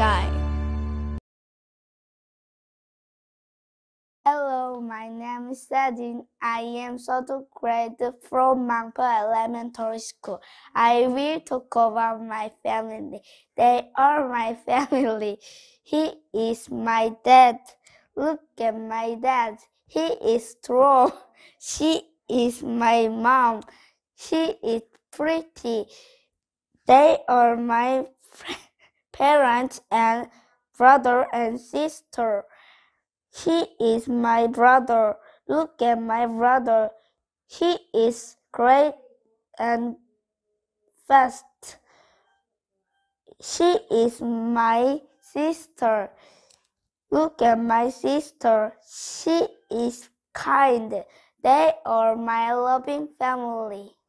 shy. Hello, my name is Sadin. I am third grade from Mampo Elementary School. I will talk about my family. They are my family. He is my dad. Look at my dad. He is strong. She is my mom. She is pretty. They are my friends parents and brother and sister. He is my brother. Look at my brother. He is great and fast. She is my sister. Look at my sister. She is kind. They are my loving family.